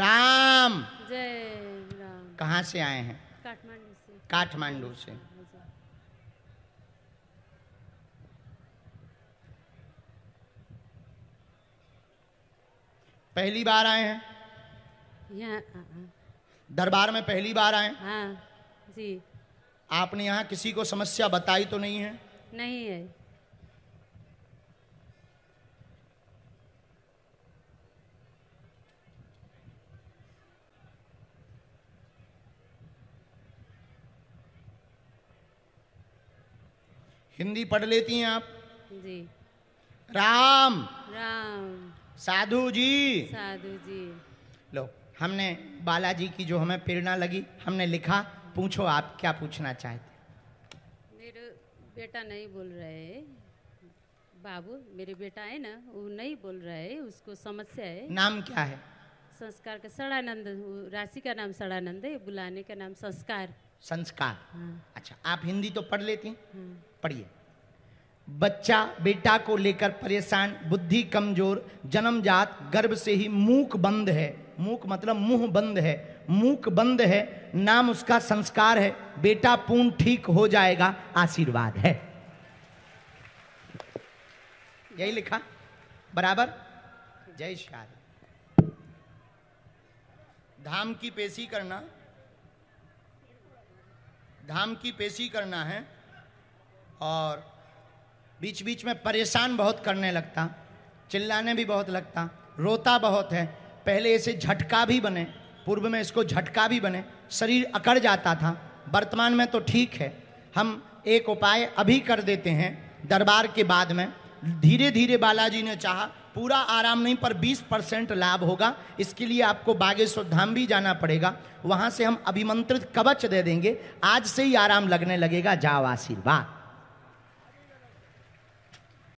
राम जय राम कहाँ से आए हैं काठमांडू से काठमांडू से पहली बार आए हैं हाँ, हाँ। दरबार में पहली बार आए हाँ, जी आपने यहाँ किसी को समस्या बताई तो नहीं है नहीं है हिंदी पढ़ लेती हैं आप जी राम राम साधु जी साधु जी लो हमने बालाजी की जो हमें प्रेरणा लगी हमने लिखा पूछो आप क्या पूछना चाहते मेरे बेटा नहीं बोल रहे बाबू मेरे बेटा है ना वो नहीं बोल रहे उसको समस्या है नाम क्या है संस्कार का सड़ानंद राशि का नाम सड़ानंद है बुलाने का नाम संस्कार संस्कार हाँ। अच्छा आप हिंदी तो पढ़ लेती हाँ। पढ़िए बच्चा बेटा को लेकर परेशान बुद्धि कमजोर जन्मजात गर्भ से ही मूक बंद है मूक मतलब मुंह बंद है मूक बंद है नाम उसका संस्कार है बेटा पूर्ण ठीक हो जाएगा आशीर्वाद है यही लिखा बराबर जय शाह धाम की पेशी करना धाम की पेशी करना है और बीच बीच में परेशान बहुत करने लगता चिल्लाने भी बहुत लगता रोता बहुत है पहले इसे झटका भी बने पूर्व में इसको झटका भी बने शरीर अकड़ जाता था वर्तमान में तो ठीक है हम एक उपाय अभी कर देते हैं दरबार के बाद में धीरे धीरे बालाजी ने चाहा पूरा आराम नहीं पर 20 परसेंट लाभ होगा इसके लिए आपको बागेश्वर धाम भी जाना पड़ेगा वहाँ से हम अभिमंत्रित कवच दे देंगे आज से ही आराम लगने लगेगा जाओ आशीर्वाद